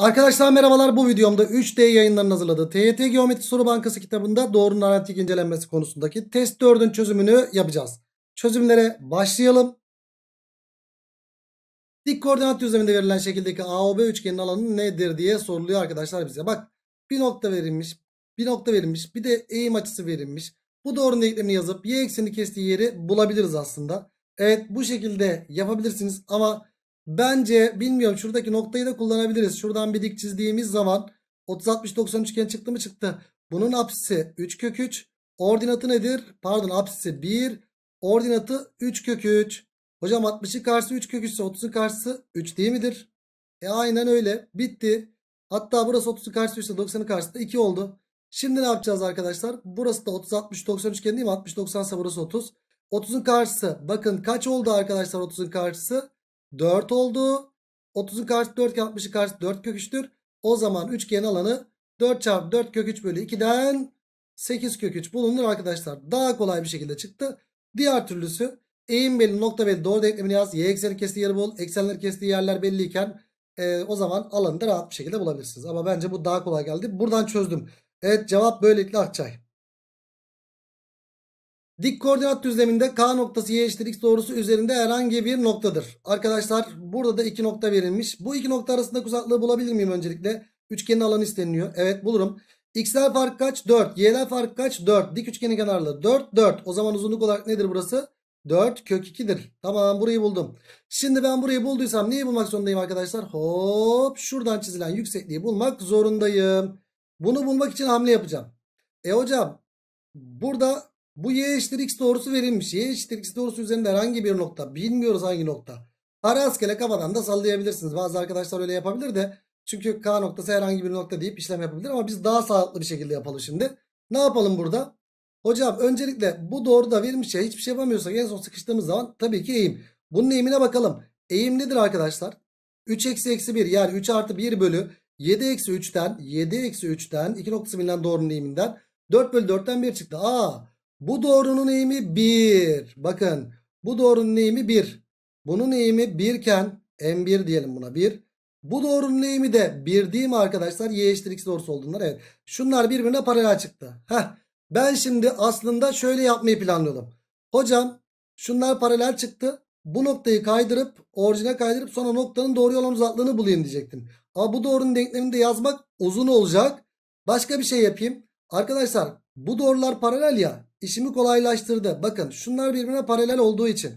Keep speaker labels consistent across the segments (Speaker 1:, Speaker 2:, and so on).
Speaker 1: Arkadaşlar merhabalar bu videomda 3D yayınlarının hazırladığı TYT Geometri Soru Bankası kitabında doğrunun analitik incelenmesi konusundaki test 4'ün çözümünü yapacağız. Çözümlere başlayalım. Dik koordinat düzleminde verilen şekildeki AOB üçgenin alanı nedir diye soruluyor arkadaşlar bize. Bak bir nokta verilmiş, bir nokta verilmiş, bir de eğim açısı verilmiş. Bu doğrunun denklemini yazıp y eksenini kestiği yeri bulabiliriz aslında. Evet bu şekilde yapabilirsiniz ama Bence bilmiyorum şuradaki noktayı da kullanabiliriz. Şuradan bir dik çizdiğimiz zaman 30 60 90 üçgen çıktı mı çıktı. Bunun apsisi 3 kök 3. Ordinatı nedir? Pardon apsisi 1. Ordinatı 3 kök 3. Hocam 60'ın karşısı 3 kök 3 ise 30'un karşısı 3 değil midir? E aynen öyle. Bitti. Hatta burası 30'un karşısı 3 ise 90'ın karşısı 2 oldu. Şimdi ne yapacağız arkadaşlar? Burası da 30 60 90 üçgen değil mi? 60 90 ise burası 30. 30'un karşısı bakın kaç oldu arkadaşlar 30'un karşısı? 4 oldu. 30'un karşısı 4 60'ın karşısı 4 kök 3'tür. O zaman üçgen alanı 4 çarpı 4 kök 3 bölü 2'den 8 kök 3 bulunur arkadaşlar. Daha kolay bir şekilde çıktı. Diğer türlüsü eğim belli nokta belli doğru denklemini yaz. Y ekseni kestiği yeri bul. Eksenler kestiği yerler belliyken e, o zaman alanı da rahat bir şekilde bulabilirsiniz. Ama bence bu daha kolay geldi. Buradan çözdüm. Evet cevap böylelikle Akçay. Dik koordinat düzleminde K noktası y eşittir x doğrusu üzerinde herhangi bir noktadır. Arkadaşlar burada da iki nokta verilmiş. Bu iki nokta arasındaki uzaklığı bulabilir miyim öncelikle? Üçgenin alanı isteniliyor. Evet bulurum. X'ler fark kaç? 4. Y'ler fark kaç? 4. Dik üçgenin kenarları 4, 4. O zaman uzunluk olarak nedir burası? 4 kök 2'dir. Tamam burayı buldum. Şimdi ben burayı bulduysam neyi bulmak zorundayım arkadaşlar? Hop şuradan çizilen yüksekliği bulmak zorundayım. Bunu bulmak için hamle yapacağım. E hocam burada bu y eşittir x doğrusu verilmiş. Y eşittir x doğrusu üzerinde herhangi bir nokta. Bilmiyoruz hangi nokta. Ha rastgele kafadan da sallayabilirsiniz. Bazı arkadaşlar öyle yapabilir de. Çünkü k noktası herhangi bir nokta deyip işlem yapabilir. Ama biz daha sağlıklı bir şekilde yapalım şimdi. Ne yapalım burada? Hocam öncelikle bu doğru da verilmiş ya. Hiçbir şey yapamıyorsak en son sıkıştığımız zaman tabii ki eğim. Bunun eğimine bakalım. Eğim nedir arkadaşlar? 3 eksi eksi 1 yani 3 artı 1 bölü 7 eksi 3'ten 7 eksi 3'ten 2 noktası bilinen doğrunun eğiminden 4 bölü 4'ten 1 çıktı. Aa bu doğrunun eğimi 1. Bakın bu doğrunun eğimi 1. Bunun eğimi 1 iken M1 diyelim buna 1. Bu doğrunun eğimi de 1 değil mi arkadaşlar? Y eşittir x doğrusu olduğundan evet. Şunlar birbirine paralel çıktı. Heh. Ben şimdi aslında şöyle yapmayı planlıyordum. Hocam şunlar paralel çıktı. Bu noktayı kaydırıp orijine kaydırıp sonra noktanın doğru olan uzaklığını bulayım diyecektim. Ama bu doğrunun denklemini de yazmak uzun olacak. Başka bir şey yapayım. Arkadaşlar bu doğrular paralel ya. işimi kolaylaştırdı. Bakın şunlar birbirine paralel olduğu için.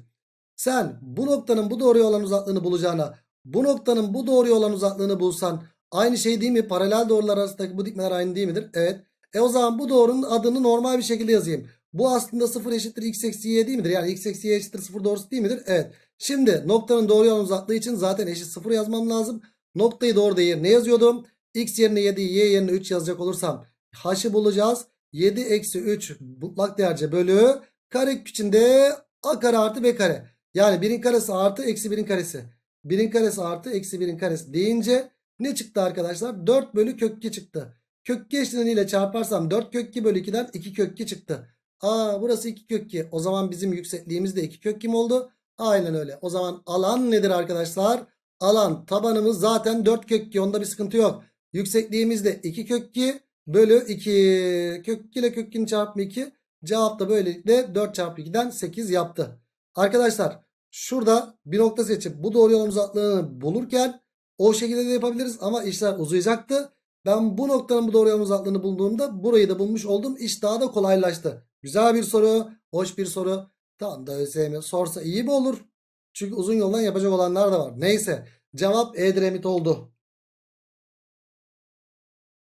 Speaker 1: Sen bu noktanın bu doğruya olan uzaklığını bulacağına bu noktanın bu doğruya olan uzaklığını bulsan aynı şey değil mi? Paralel doğrular arasındaki bu dikmeler aynı değil midir? Evet. E o zaman bu doğrunun adını normal bir şekilde yazayım. Bu aslında 0 eşittir x eksi y değil midir? Yani x eksi y eşittir 0 doğrusu değil midir? Evet. Şimdi noktanın doğru olan uzaklığı için zaten eşit 0 yazmam lazım. Noktayı doğru değer ne yazıyordum? x yerine 7, y yerine 3 yazacak olursam h'ı bulacağız. 7 eksi 3 mutlak değerce bölü kare içinde a kare artı b kare. Yani birin karesi artı eksi birin karesi. Birin karesi artı eksi birin karesi deyince ne çıktı arkadaşlar? 4 bölü kök 2 çıktı. Kök 2 eşleniyle çarparsam 4 kök 2 bölü 2'den 2 kök 2 çıktı. Aa burası 2 kök 2. O zaman bizim yüksekliğimiz de 2 kök kim oldu? Aynen öyle. O zaman alan nedir arkadaşlar? Alan tabanımız zaten 4 kök 2. Onda bir sıkıntı yok. Yüksekliğimiz de 2 kök 2 bölü 2. Kök ile kökün 2'nin çarpımı 2. Cevap da böylelikle 4 çarpı 2'den 8 yaptı. Arkadaşlar şurada bir nokta seçip bu doğru yolun uzaklığını bulurken o şekilde de yapabiliriz ama işler uzayacaktı. Ben bu noktanın bu doğru yolun uzaklığını bulduğumda burayı da bulmuş oldum. İş daha da kolaylaştı. Güzel bir soru, hoş bir soru. Tam da ÖSYM sorsa iyi mi olur? Çünkü uzun yoldan yapacak olanlar da var. Neyse cevap E dremit oldu.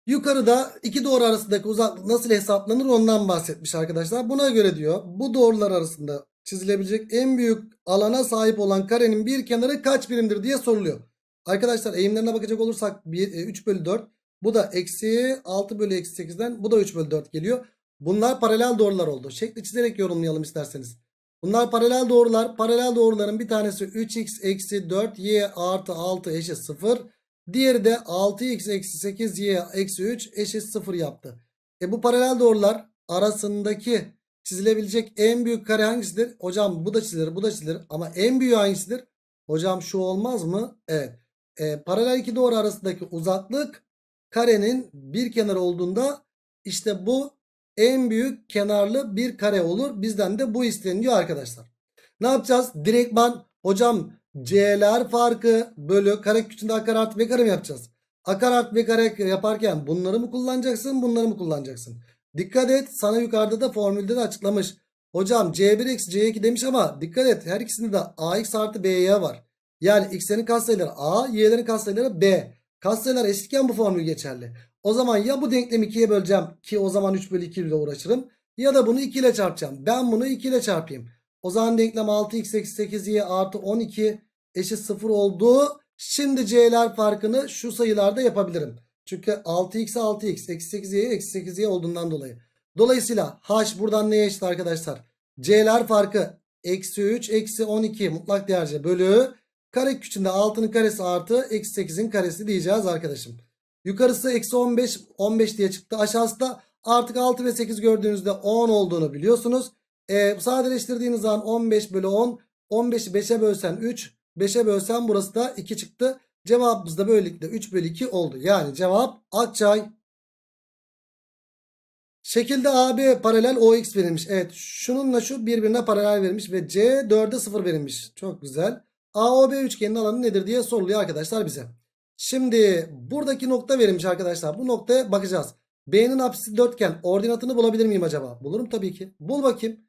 Speaker 1: Yukarıda iki doğru arasındaki uzaklık nasıl hesaplanır ondan bahsetmiş arkadaşlar. Buna göre diyor bu doğrular arasında çizilebilecek en büyük alana sahip olan karenin bir kenarı kaç birimdir diye soruluyor. Arkadaşlar eğimlerine bakacak olursak 3 e, bölü 4 bu da eksi 6 bölü eksi 8'den bu da 3 bölü 4 geliyor. Bunlar paralel doğrular oldu. Şekli çizerek yorumlayalım isterseniz. Bunlar paralel doğrular. Paralel doğruların bir tanesi 3x eksi 4y artı 6 eşit 0. Diğeri de 6x eksi 8y eksi 3 eşit 0 yaptı. E bu paralel doğrular arasındaki çizilebilecek en büyük kare hangisidir? Hocam bu da çizilir bu da çizilir ama en büyüğü hangisidir? Hocam şu olmaz mı? Evet. E, paralel iki doğru arasındaki uzaklık karenin bir kenarı olduğunda işte bu en büyük kenarlı bir kare olur. Bizden de bu isteniyor arkadaşlar. Ne yapacağız? Direktman hocam C'ler farkı bölü kareküçünde akar artı B kare mi yapacağız? Akar artı B kare yaparken bunları mı kullanacaksın bunları mı kullanacaksın? Dikkat et sana yukarıda da formülde de açıklamış. Hocam C1 eksi C2 demiş ama dikkat et her ikisinde de AX artı BY var. Yani x'lerin katsayıları A, y'lerin katsayıları B. Katsayılar eşitken bu formül geçerli. O zaman ya bu denklemi 2'ye böleceğim ki o zaman 3 bölü 2 ile uğraşırım. Ya da bunu 2 ile çarpacağım. Ben bunu 2 ile çarpayım. O zaman denklem 6x eksi 8y artı 12 eşit 0 oldu. Şimdi c'ler farkını şu sayılarda yapabilirim. Çünkü 6x 6x eksi 8y eksi 8y olduğundan dolayı. Dolayısıyla h buradan neye eşit arkadaşlar? c'ler farkı eksi 3 eksi 12 mutlak değerce bölü kare küçüğünde 6'nın karesi artı eksi 8'in karesi diyeceğiz arkadaşım. Yukarısı eksi 15 15 diye çıktı. Aşağısı da artık 6 ve 8 gördüğünüzde 10 olduğunu biliyorsunuz. E, sadeleştirdiğiniz zaman 15 bölü 10. 15'i 5'e bölsen 3. 5'e bölsen burası da 2 çıktı. Cevabımız da böylelikle 3 bölü 2 oldu. Yani cevap Akçay. Şekilde AB paralel OX verilmiş. Evet şununla şu birbirine paralel verilmiş ve C 4'e 0 verilmiş. Çok güzel. AOB üçgenin alanı nedir diye soruluyor arkadaşlar bize. Şimdi buradaki nokta verilmiş arkadaşlar. Bu noktaya bakacağız. B'nin apsisi dörtgen ordinatını bulabilir miyim acaba? Bulurum tabii ki. Bul bakayım.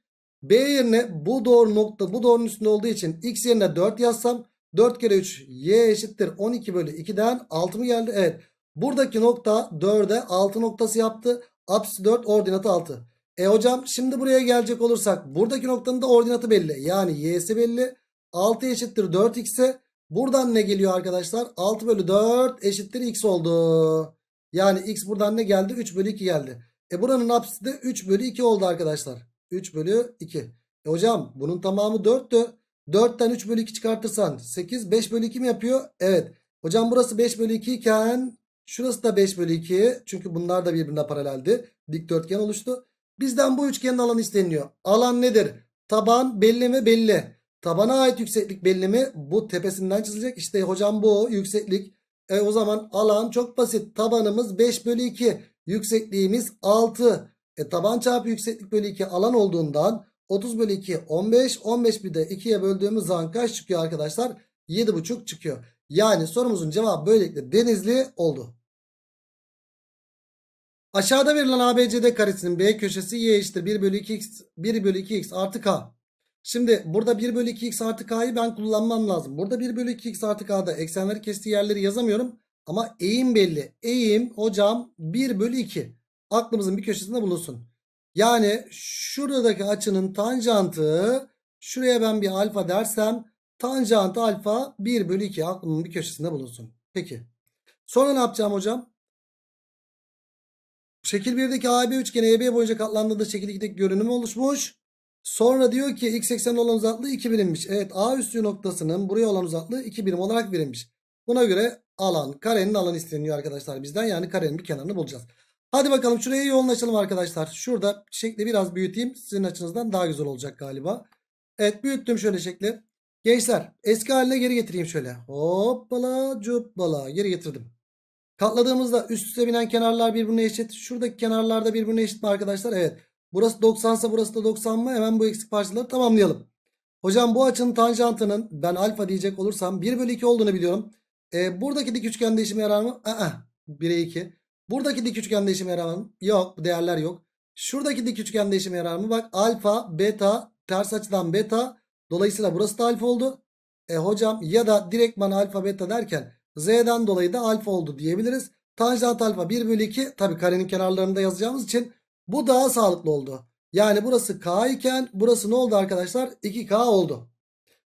Speaker 1: B yerine bu doğru nokta bu doğrunun üstünde olduğu için x yerine 4 yazsam 4 kere 3 y eşittir 12 bölü 2'den 6 mı geldi? Evet. Buradaki nokta 4'e 6 noktası yaptı. Apsisi 4 ordinatı 6. E hocam şimdi buraya gelecek olursak buradaki noktanın da ordinatı belli. Yani y'si belli. 6 eşittir 4 x'e buradan ne geliyor arkadaşlar? 6 bölü 4 eşittir x oldu. Yani x buradan ne geldi? 3 bölü 2 geldi. E buranın apsisi de 3 bölü 2 oldu arkadaşlar. 3 bölü 2. E hocam bunun tamamı 4'tü. 4'ten 3 bölü 2 çıkartırsan 8 5 bölü 2 mi yapıyor? Evet. Hocam burası 5 bölü 2 iken şurası da 5 bölü 2. Çünkü bunlar da birbirine paraleldi. Dikdörtgen oluştu. Bizden bu üçgenin alanı isteniyor. Alan nedir? Taban belli mi? Belli. Tabana ait yükseklik belli mi? Bu tepesinden çizilecek. İşte hocam bu yükseklik. E o zaman alan çok basit. Tabanımız 5 bölü 2. Yüksekliğimiz 6. E, taban çapı yükseklik bölü 2 alan olduğundan 30 bölü 2 15. 15 bir de 2'ye böldüğümüz zaman kaç çıkıyor arkadaşlar? 7,5 çıkıyor. Yani sorumuzun cevabı böylelikle denizli oldu. Aşağıda verilen ABCD karesinin B köşesi y eşittir 1 bölü 2x, 1 bölü 2x artı k. Şimdi burada 1 bölü 2x artı k'yı ben kullanmam lazım. Burada 1 bölü 2x artı k'da eksenleri kestiği yerleri yazamıyorum. Ama eğim belli. Eğim hocam 1 bölü 2 aklımızın bir köşesinde bulunsun. Yani şuradaki açının tanjantı şuraya ben bir alfa dersem tanjantı alfa 1 bölü 2 aklımın bir köşesinde bulunsun. Peki. Sonra ne yapacağım hocam? Şekil 1'deki AB üçgeni EB boyunca katlandığında şekil 2'deki görünüm oluşmuş. Sonra diyor ki x eksenine olan uzaklığı 2 birimmiş. Evet A üstü noktasının buraya olan uzaklığı 2 birim olarak verilmiş. Buna göre alan karenin alanı isteniyor arkadaşlar bizden. Yani karenin bir kenarını bulacağız. Hadi bakalım şuraya yoğunlaşalım arkadaşlar. Şurada şekli biraz büyüteyim. Sizin açınızdan daha güzel olacak galiba. Evet büyüttüm şöyle şekli. Gençler eski haline geri getireyim şöyle. Hoppala cuppala geri getirdim. Katladığımızda üst üste binen kenarlar birbirine eşit. Şuradaki kenarlarda birbirine eşit mi arkadaşlar? Evet. Burası 90 ise burası da 90 mı? Hemen bu eksik parçaları tamamlayalım. Hocam bu açının tanjantının ben alfa diyecek olursam 1 bölü 2 olduğunu biliyorum. E, buradaki dik üçgende işime yarar mı? Aa, 1'e 2. Buradaki dik üçgende işime yarar mı? Yok değerler yok. Şuradaki dik üçgende işime yarar mı? Bak alfa, beta, ters açıdan beta. Dolayısıyla burası da alfa oldu. E hocam ya da direkt bana alfa beta derken z'den dolayı da alfa oldu diyebiliriz. Tanjant alfa 1 bölü 2 tabi karenin kenarlarını da yazacağımız için bu daha sağlıklı oldu. Yani burası k iken burası ne oldu arkadaşlar? 2k oldu.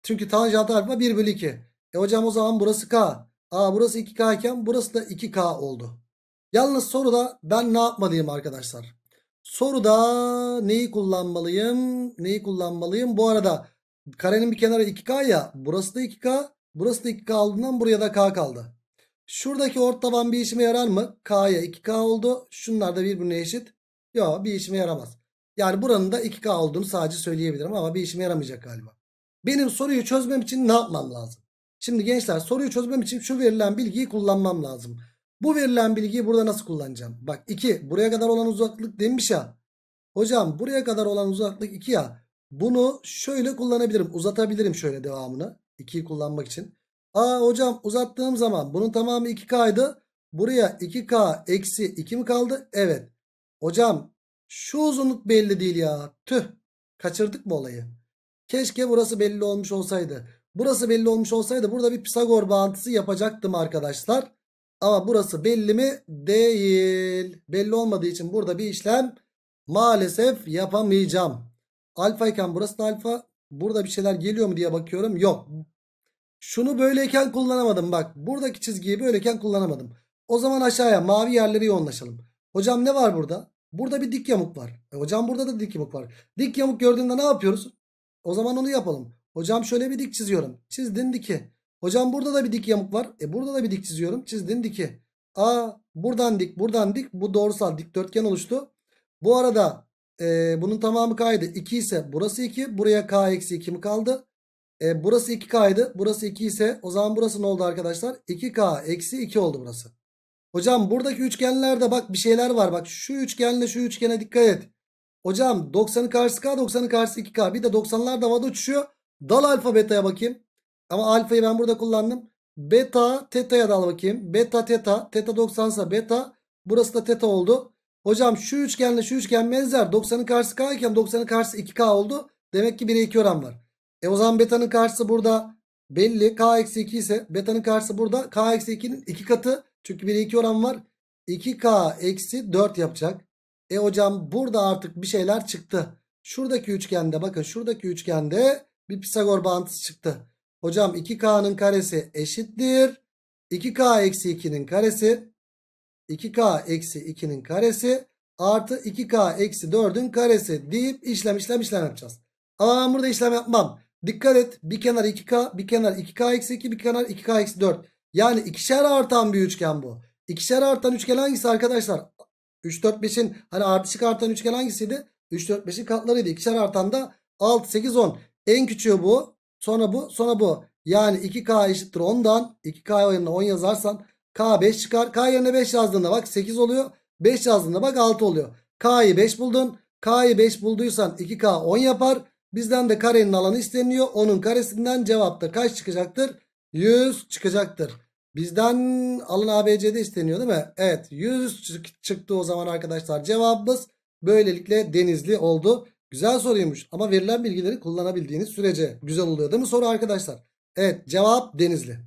Speaker 1: Çünkü tanjant alfa 1 bölü 2. E hocam o zaman burası k. Aa burası 2k iken burası da 2k oldu. Yalnız soruda ben ne yapmalıyım arkadaşlar? Soruda neyi kullanmalıyım? Neyi kullanmalıyım? Bu arada karenin bir kenarı 2K ya. Burası da 2K. Burası da 2K olduğundan buraya da K kaldı. Şuradaki ort taban bir işime yarar mı? K'ya 2K oldu. Şunlar da birbirine eşit. Yok bir işime yaramaz. Yani buranın da 2K olduğunu sadece söyleyebilirim ama bir işime yaramayacak galiba. Benim soruyu çözmem için ne yapmam lazım? Şimdi gençler soruyu çözmem için şu verilen bilgiyi kullanmam lazım. Bu verilen bilgiyi burada nasıl kullanacağım? Bak 2 buraya kadar olan uzaklık demiş ya. Hocam buraya kadar olan uzaklık 2 ya. Bunu şöyle kullanabilirim. Uzatabilirim şöyle devamını. 2'yi kullanmak için. Aa hocam uzattığım zaman bunun tamamı 2K'ydı. Buraya 2K eksi 2 mi kaldı? Evet. Hocam şu uzunluk belli değil ya. Tüh. Kaçırdık mı olayı? Keşke burası belli olmuş olsaydı. Burası belli olmuş olsaydı burada bir Pisagor bağıntısı yapacaktım arkadaşlar. Ama burası belli mi? Değil. Belli olmadığı için burada bir işlem maalesef yapamayacağım. Alfa iken burası da alfa. Burada bir şeyler geliyor mu diye bakıyorum. Yok. Şunu böyleyken kullanamadım. Bak buradaki çizgiyi böyleyken kullanamadım. O zaman aşağıya mavi yerlere yoğunlaşalım. Hocam ne var burada? Burada bir dik yamuk var. E hocam burada da dik yamuk var. Dik yamuk gördüğünde ne yapıyoruz? O zaman onu yapalım. Hocam şöyle bir dik çiziyorum. Çizdin diki. Hocam burada da bir dik yamuk var. E burada da bir dik çiziyorum. Çizdim diki. A buradan dik buradan dik. Bu doğrusal dikdörtgen oluştu. Bu arada e, bunun tamamı kaydı. 2 ise burası 2. Buraya k eksi 2 mi kaldı? E, burası 2 kaydı. Burası 2 ise o zaman burası ne oldu arkadaşlar? 2k eksi 2 oldu burası. Hocam buradaki üçgenlerde bak bir şeyler var. Bak şu üçgenle şu üçgene dikkat et. Hocam 90'ın karşısı k 90'ın karşısı 2k. Bir de 90'lar da havada uçuşuyor. Dal alfa beta'ya bakayım. Ama alfayı ben burada kullandım. Beta teta'ya da al bakayım. Beta teta. Teta 90 ise beta. Burası da teta oldu. Hocam şu üçgenle şu üçgen benzer. 90'ın karşısı k iken 90'ın karşısı 2k oldu. Demek ki 1'e 2 oran var. E o zaman beta'nın karşısı burada belli. k eksi 2 ise beta'nın karşısı burada. k eksi 2'nin 2 katı. Çünkü 1'e 2 oran var. 2k eksi 4 yapacak. E hocam burada artık bir şeyler çıktı. Şuradaki üçgende bakın şuradaki üçgende bir Pisagor bağıntısı çıktı. Hocam 2K'nın karesi eşittir. 2K eksi 2'nin karesi. 2K eksi 2'nin karesi. Artı 2K eksi 4'ün karesi deyip işlem işlem işlem yapacağız. Ama burada işlem yapmam. Dikkat et bir kenar 2K bir kenar 2K eksi 2 bir kenar 2K eksi 4. Yani ikişer artan bir üçgen bu. İkişer artan üçgen hangisi arkadaşlar? 3 4 5'in hani artışık artan üçgen hangisiydi? 3 4 5'in katlarıydı. İkişer artan da 6 8 10. En küçüğü bu. Sonra bu sonra bu. Yani 2K eşittir 10'dan 2K yerine 10 yazarsan K 5 çıkar. K yerine 5 yazdığında bak 8 oluyor. 5 yazdığında bak 6 oluyor. K'yı 5 buldun. K'yı 5 bulduysan 2K 10 yapar. Bizden de karenin alanı isteniyor. Onun karesinden cevapta kaç çıkacaktır? 100 çıkacaktır. Bizden alın ABC'de isteniyor değil mi? Evet 100 çıktı o zaman arkadaşlar cevabımız böylelikle denizli oldu. Güzel soruymuş ama verilen bilgileri kullanabildiğiniz sürece güzel oluyor değil mi soru arkadaşlar? Evet cevap Denizli.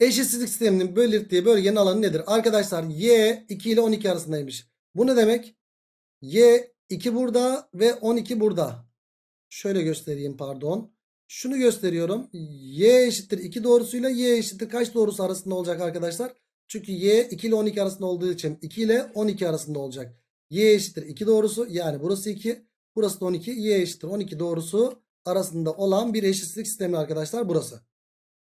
Speaker 1: Eşitsizlik sisteminin belirttiği bölgenin alanı nedir? Arkadaşlar Y 2 ile 12 arasındaymış. Bu ne demek? Y 2 burada ve 12 burada. Şöyle göstereyim pardon. Şunu gösteriyorum. Y eşittir 2 doğrusuyla Y eşittir kaç doğrusu arasında olacak arkadaşlar? Çünkü Y 2 ile 12 arasında olduğu için 2 ile 12 arasında olacak. Y eşittir 2 doğrusu yani burası 2 burası da 12 Y eşittir 12 doğrusu arasında olan bir eşitsizlik sistemi arkadaşlar burası.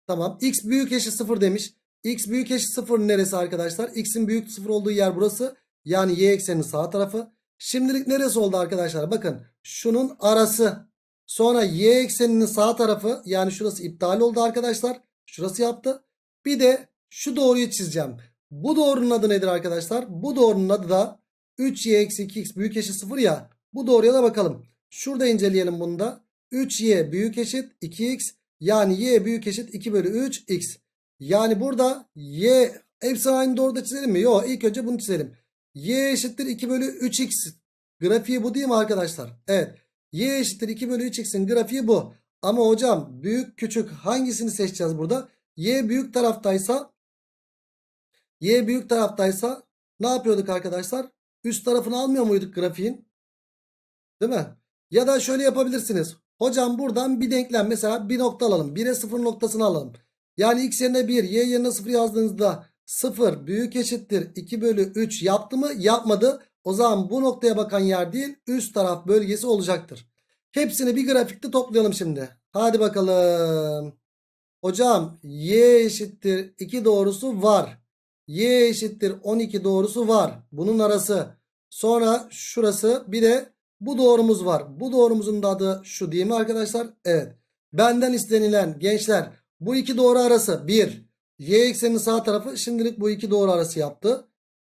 Speaker 1: Tamam x büyük eşit 0 demiş. X büyük eşit 0 neresi arkadaşlar? X'in büyük 0 olduğu yer burası. Yani y ekseninin sağ tarafı. Şimdilik neresi oldu arkadaşlar? Bakın şunun arası. Sonra y ekseninin sağ tarafı yani şurası iptal oldu arkadaşlar. Şurası yaptı. Bir de şu doğruyu çizeceğim. Bu doğrunun adı nedir arkadaşlar? Bu doğrunun adı da 3y eksi 2x büyük eşit 0 ya. Bu doğruya da bakalım. Şurada inceleyelim bunu da. 3y büyük eşit 2x. Yani y büyük eşit 2 bölü 3x. Yani burada y hepsi aynı doğruda çizelim mi? Yok ilk önce bunu çizelim. y eşittir 2 bölü 3x. Grafiği bu değil mi arkadaşlar? Evet. y eşittir 2 bölü 3x'in grafiği bu. Ama hocam büyük küçük hangisini seçeceğiz burada? y büyük taraftaysa y büyük taraftaysa ne yapıyorduk arkadaşlar? Üst tarafını almıyor muyduk grafiğin? Değil mi? Ya da şöyle yapabilirsiniz. Hocam buradan bir denklem mesela bir nokta alalım. 1'e 0 noktasını alalım. Yani x yerine 1, y yerine 0 yazdığınızda 0 büyük eşittir 2 bölü 3 yaptı mı? Yapmadı. O zaman bu noktaya bakan yer değil üst taraf bölgesi olacaktır. Hepsini bir grafikte toplayalım şimdi. Hadi bakalım. Hocam y eşittir 2 doğrusu var. Y eşittir 12 doğrusu var. Bunun arası. Sonra şurası bir de bu doğrumuz var. Bu doğrumuzun da adı şu değil mi arkadaşlar? Evet. Benden istenilen gençler bu iki doğru arası 1. Y eksenin sağ tarafı şimdilik bu iki doğru arası yaptı.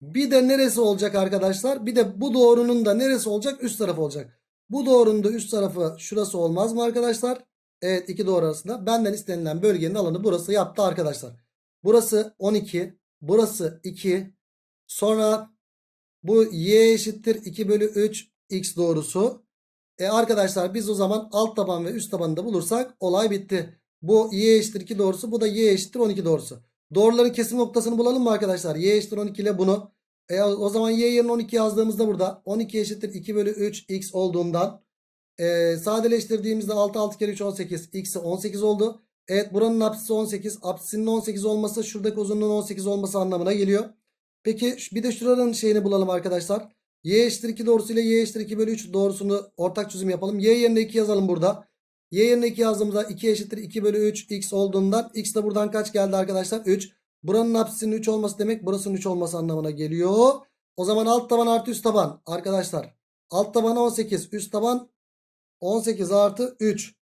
Speaker 1: Bir de neresi olacak arkadaşlar? Bir de bu doğrunun da neresi olacak? Üst tarafı olacak. Bu doğrunun da üst tarafı şurası olmaz mı arkadaşlar? Evet iki doğru arasında. Benden istenilen bölgenin alanı burası yaptı arkadaşlar. Burası 12. Burası 2. Sonra bu y eşittir 2 bölü 3 x doğrusu. E arkadaşlar biz o zaman alt taban ve üst tabanı da bulursak olay bitti. Bu y eşittir 2 doğrusu bu da y eşittir 12 doğrusu. Doğruların kesim noktasını bulalım mı arkadaşlar? y eşittir 12 ile bunu. E o zaman y yerine 12 yazdığımızda burada 12 eşittir 2 bölü 3 x olduğundan e, sadeleştirdiğimizde 6 6 kere 3 18 x'i 18 oldu. Evet buranın apsisi 18. Apsisinin 18 olması şuradaki uzunluğun 18 olması anlamına geliyor. Peki bir de şuranın şeyini bulalım arkadaşlar. Y eşittir 2 doğrusu ile Y eşittir 2 bölü 3 doğrusunu ortak çözüm yapalım. Y yerine 2 yazalım burada. Y yerine 2 yazdığımızda 2 eşittir 2 bölü 3 x olduğundan x de buradan kaç geldi arkadaşlar? 3. Buranın apsisinin 3 olması demek burasının 3 olması anlamına geliyor. O zaman alt taban artı üst taban arkadaşlar. Alt taban 18 üst taban 18 artı 3.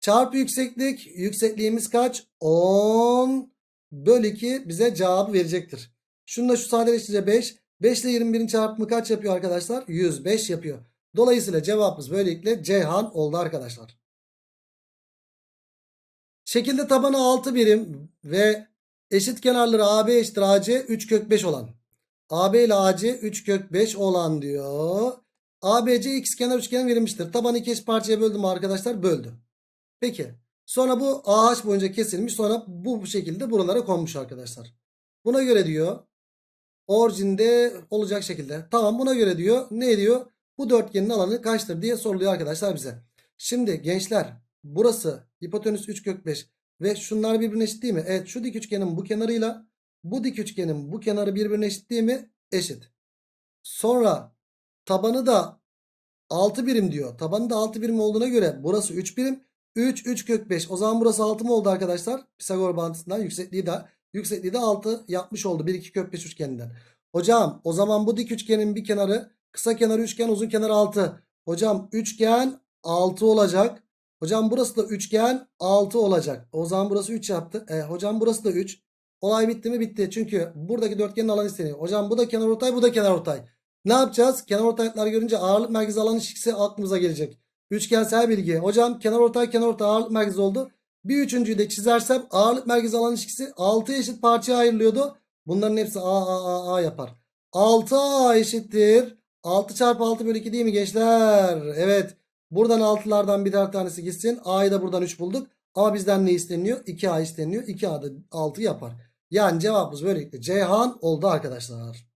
Speaker 1: Çarpı yükseklik. Yüksekliğimiz kaç? 10 bölü 2 bize cevabı verecektir. Şunu da şu sadeleştirince 5. 5 ile 21'in çarpımı kaç yapıyor arkadaşlar? 105 yapıyor. Dolayısıyla cevabımız böylelikle Ceyhan oldu arkadaşlar. Şekilde tabanı 6 birim ve eşit kenarları AB eşittir AC 3 kök 5 olan. AB ile AC 3 kök 5 olan diyor. ABC x kenar üçgen verilmiştir. Tabanı iki eşit parçaya böldüm arkadaşlar? Böldüm. Peki sonra bu ağaç boyunca kesilmiş sonra bu şekilde buralara konmuş arkadaşlar. Buna göre diyor orijinde olacak şekilde. Tamam buna göre diyor ne diyor bu dörtgenin alanı kaçtır diye soruluyor arkadaşlar bize. Şimdi gençler burası hipotenüs 3 kök 5 ve şunlar birbirine eşit değil mi? Evet şu dik üçgenin bu kenarıyla bu dik üçgenin bu kenarı birbirine eşit değil mi? Eşit. Sonra tabanı da 6 birim diyor. Tabanı da 6 birim olduğuna göre burası 3 birim. 3 3 kök 5. O zaman burası 6 mı oldu arkadaşlar? Pisagor bağıntısından yüksekliği de yüksekliği de 6 yapmış oldu. 1 2 kök 5 üçgeninden. Hocam o zaman bu dik üçgenin bir kenarı kısa kenarı üçgen uzun kenarı 6. Hocam üçgen 6 olacak. Hocam burası da üçgen 6 olacak. O zaman burası 3 yaptı. E, hocam burası da 3. Olay bitti mi? Bitti. Çünkü buradaki dörtgenin alanı isteniyor. Hocam bu da kenar ortay bu da kenar ortay. Ne yapacağız? Kenar ortaylıklar görünce ağırlık merkezi alanı ikisi e aklımıza gelecek. Üçgensel bilgi. Hocam kenar ortay kenar ortay ağırlık merkezi oldu. Bir üçüncüyü de çizersem ağırlık merkezi alan ilişkisi 6 eşit parçaya ayrılıyordu. Bunların hepsi A A A A yapar. 6A eşittir. 6 çarpı 6 bölü 2 değil mi gençler? Evet. Buradan 6'lardan birer tanesi gitsin. A'yı da buradan 3 bulduk. Ama bizden ne isteniyor? 2A isteniyor. 2A da 6 yapar. Yani cevabımız böylelikle Ceyhan oldu arkadaşlar.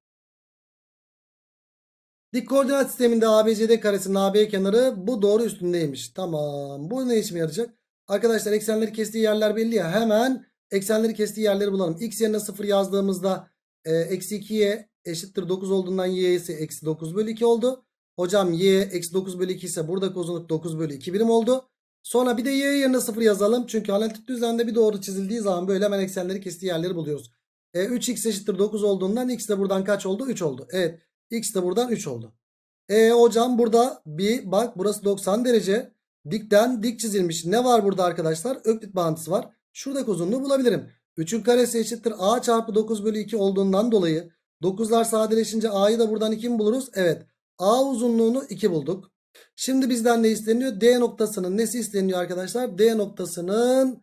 Speaker 1: Dik koordinat sisteminde ABCD karesinin AB kenarı bu doğru üstündeymiş. Tamam. Bu ne işime yarayacak? Arkadaşlar eksenleri kestiği yerler belli ya. Hemen eksenleri kestiği yerleri bulalım. X yerine 0 yazdığımızda e, eksi 2'ye eşittir 9 olduğundan y'si eksi 9 bölü 2 oldu. Hocam y eksi 9 bölü 2 ise burada uzunluk 9 bölü 2 birim oldu. Sonra bir de y yerine 0 yazalım. Çünkü analitik düzende bir doğru çizildiği zaman böyle hemen eksenleri kestiği yerleri buluyoruz. E, 3x eşittir 9 olduğundan x de buradan kaç oldu? 3 oldu. Evet. X de buradan 3 oldu. E hocam burada bir bak burası 90 derece. Dikten dik çizilmiş. Ne var burada arkadaşlar? Öklit bağıntısı var. Şuradaki uzunluğu bulabilirim. 3'ün karesi eşittir a çarpı 9 bölü 2 olduğundan dolayı 9'lar sadeleşince a'yı da buradan 2 mi buluruz? Evet. A uzunluğunu 2 bulduk. Şimdi bizden ne isteniyor? D noktasının nesi isteniyor arkadaşlar? D noktasının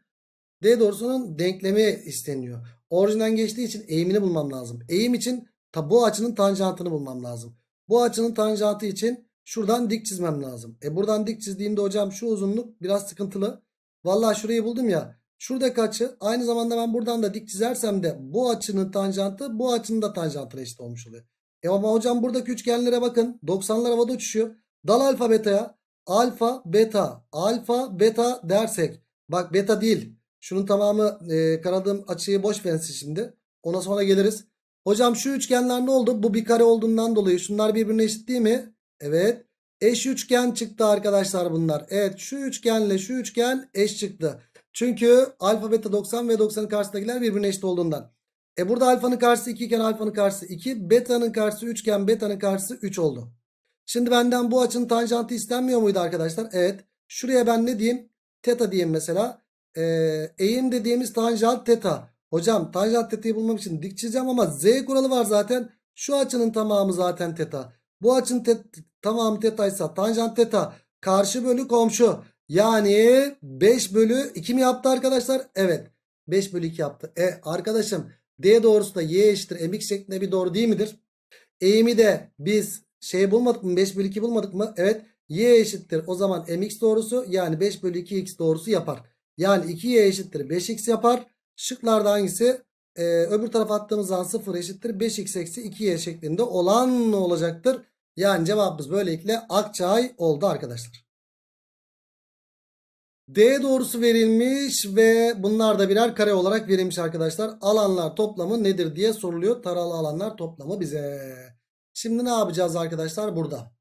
Speaker 1: D doğrusunun denklemi isteniyor. Orijinden geçtiği için eğimini bulmam lazım. Eğim için Ta bu açının tanjantını bulmam lazım. Bu açının tanjantı için şuradan dik çizmem lazım. E buradan dik çizdiğimde hocam şu uzunluk biraz sıkıntılı. Vallahi şurayı buldum ya. Şuradaki açı aynı zamanda ben buradan da dik çizersem de bu açının tanjantı bu açının da tanjantına eşit olmuş oluyor. E ama hocam buradaki üçgenlere bakın. 90'lar havada uçuşuyor. Dal alfa beta'ya. Alfa beta. Alfa beta dersek. Bak beta değil. Şunun tamamı e, kanadığım açıyı boş versin şimdi. Ona sonra geliriz. Hocam şu üçgenler ne oldu? Bu bir kare olduğundan dolayı şunlar birbirine eşit değil mi? Evet. Eş üçgen çıktı arkadaşlar bunlar. Evet şu üçgenle şu üçgen eş çıktı. Çünkü alfa beta 90 ve 90'ın karşısındakiler birbirine eşit olduğundan. E burada alfanın karşısı 2 iken alfanın karşısı 2. Beta'nın karşısı 3 beta'nın karşısı 3 oldu. Şimdi benden bu açının tanjantı istenmiyor muydu arkadaşlar? Evet. Şuraya ben ne diyeyim? Teta diyeyim mesela. Ee, eğim dediğimiz tanjant teta. Hocam tanjant teta'yı bulmam için dik çizeceğim ama z kuralı var zaten. Şu açının tamamı zaten teta. Bu açının te tamamı teta ise tanjant teta karşı bölü komşu. Yani 5 bölü 2 mi yaptı arkadaşlar? Evet 5 bölü 2 yaptı. E arkadaşım d doğrusu da y eşittir mx şeklinde bir doğru değil midir? Eğimi de biz şey bulmadık mı 5 bölü 2 bulmadık mı? Evet y eşittir o zaman mx doğrusu yani 5 bölü 2x doğrusu yapar. Yani 2y eşittir 5x yapar. Şıklarda hangisi? Ee, öbür tarafa attığımız zaman 0 eşittir. 5x eksi 2y şeklinde olan olacaktır. Yani cevabımız böylelikle Akçay oldu arkadaşlar. D doğrusu verilmiş ve bunlar da birer kare olarak verilmiş arkadaşlar. Alanlar toplamı nedir diye soruluyor. Taralı alanlar toplamı bize. Şimdi ne yapacağız arkadaşlar burada?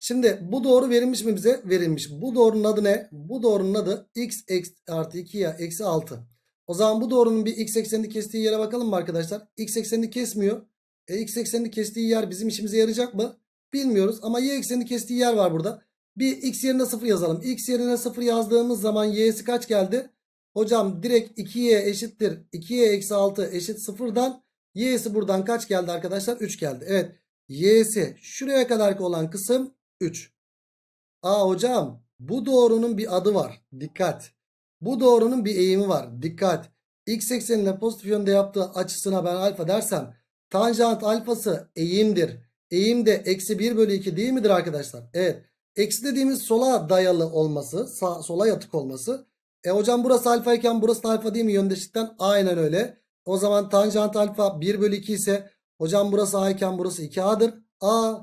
Speaker 1: Şimdi bu doğru verilmiş mi bize? Verilmiş. Bu doğrunun adı ne? Bu doğrunun adı x artı 2 ya eksi 6. O zaman bu doğrunun bir x eksenini kestiği yere bakalım mı arkadaşlar? X eksenini kesmiyor. E, x eksenini kestiği yer bizim işimize yarayacak mı? Bilmiyoruz ama y eksenini kestiği yer var burada. Bir x yerine 0 yazalım. x yerine 0 yazdığımız zaman y'si kaç geldi? Hocam direkt 2y eşittir. 2y eksi 6 eşit 0'dan y'si buradan kaç geldi arkadaşlar? 3 geldi. Evet y'si şuraya kadarki olan kısım 3. Aa hocam bu doğrunun bir adı var. Dikkat. Bu doğrunun bir eğimi var. Dikkat. X eksenine pozitif yönde yaptığı açısına ben alfa dersem tanjant alfası eğimdir. Eğim de eksi 1 bölü 2 değil midir arkadaşlar? Evet. Eksi dediğimiz sola dayalı olması. Sağ, sola yatık olması. E hocam burası alfa iken burası da alfa değil mi yöndeşlikten? Aynen öyle. O zaman tanjant alfa 1 bölü 2 ise hocam burası a iken burası 2a'dır. A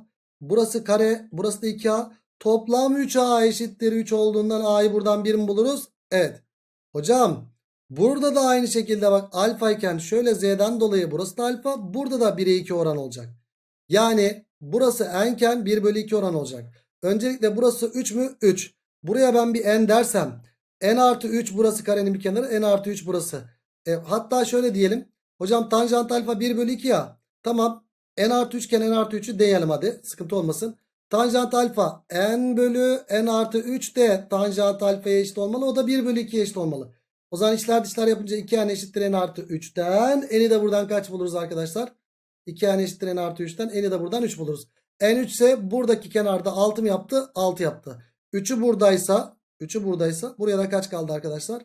Speaker 1: burası kare burası da 2a. Toplam 3a eşittir 3 olduğundan a'yı buradan 1 mi buluruz? Evet. Hocam burada da aynı şekilde bak alfa iken şöyle z'den dolayı burası da alfa. Burada da 1'e 2 oran olacak. Yani burası nken iken 1 bölü 2 oran olacak. Öncelikle burası 3 mü? 3. Buraya ben bir n dersem n artı 3 burası karenin bir kenarı n artı 3 burası. E, hatta şöyle diyelim. Hocam tanjant alfa 1 bölü 2 ya. Tamam n artı 3 n artı 3'ü deneyelim hadi sıkıntı olmasın. Tanjant alfa n bölü n artı 3 de tanjant alfaya eşit olmalı. O da 1 bölü 2'ye eşit olmalı. O zaman işler dışlar yapınca 2n eşittir n artı 3'ten. N'i de buradan kaç buluruz arkadaşlar? 2n eşittir n artı 3'ten. N'i de buradan 3 buluruz. N 3 ise buradaki kenarda 6 mı yaptı? 6 yaptı. 3'ü buradaysa 3'ü buradaysa buraya da kaç kaldı arkadaşlar?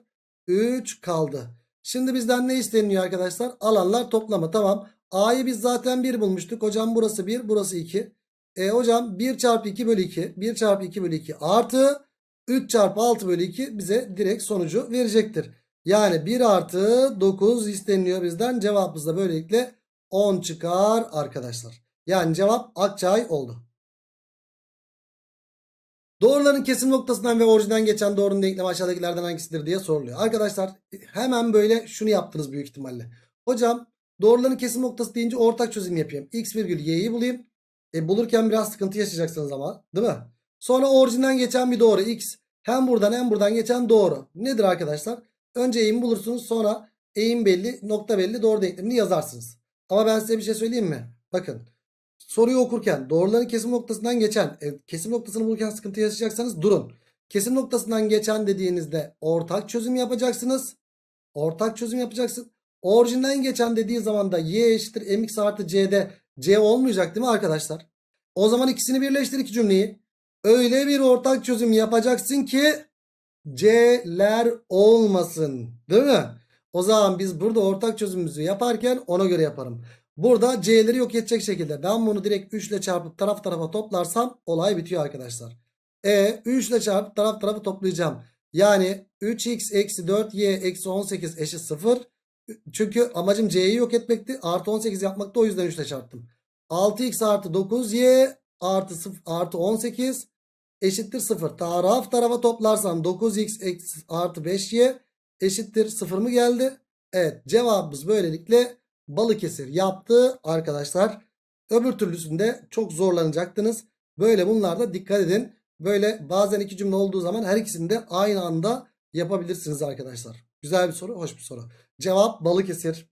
Speaker 1: 3 kaldı. Şimdi bizden ne isteniyor arkadaşlar? Alanlar toplamı. Tamam. A'yı biz zaten 1 bulmuştuk. Hocam burası 1 burası 2. E hocam 1 çarpı 2 bölü 2. 1 çarpı 2 bölü 2 artı 3 çarpı 6 bölü 2 bize direkt sonucu verecektir. Yani 1 artı 9 isteniliyor bizden. Cevabımız da böylelikle 10 çıkar arkadaşlar. Yani cevap Akçay oldu. Doğruların kesim noktasından ve orijinden geçen doğrunun denklemi aşağıdakilerden hangisidir diye soruluyor. Arkadaşlar hemen böyle şunu yaptınız büyük ihtimalle. Hocam doğruların kesim noktası deyince ortak çözüm yapayım. X virgül y'yi bulayım. E bulurken biraz sıkıntı yaşayacaksınız ama değil mi? Sonra orijinden geçen bir doğru x. Hem buradan hem buradan geçen doğru. Nedir arkadaşlar? Önce eğim bulursunuz sonra eğim belli nokta belli doğru denklemini yazarsınız. Ama ben size bir şey söyleyeyim mi? Bakın soruyu okurken doğruların kesim noktasından geçen e, kesim noktasını bulurken sıkıntı yaşayacaksanız durun. Kesim noktasından geçen dediğinizde ortak çözüm yapacaksınız. Ortak çözüm yapacaksınız. Orijinden geçen dediği zaman da y eşittir mx artı c'de C olmayacak değil mi arkadaşlar? O zaman ikisini birleştir iki cümleyi. Öyle bir ortak çözüm yapacaksın ki C'ler olmasın. Değil mi? O zaman biz burada ortak çözümümüzü yaparken ona göre yaparım. Burada C'leri yok edecek şekilde ben bunu direkt 3 ile çarpıp taraf tarafa toplarsam olay bitiyor arkadaşlar. E 3 ile çarpıp taraf tarafı toplayacağım. Yani 3x eksi 4y eksi 18 eşit 0. Çünkü amacım C'yi yok etmekti. Artı 18 yapmakta o yüzden 3 ile çarptım. 6x artı 9y artı, 0, artı 18 eşittir 0. Taraf tarafa toplarsam 9x artı 5y eşittir 0 mı geldi? Evet cevabımız böylelikle Balıkesir yaptı arkadaşlar. Öbür türlüsünde çok zorlanacaktınız. Böyle bunlarda dikkat edin. Böyle bazen iki cümle olduğu zaman her ikisini de aynı anda yapabilirsiniz arkadaşlar. Güzel bir soru, hoş bir soru. Cevap Balıkesir.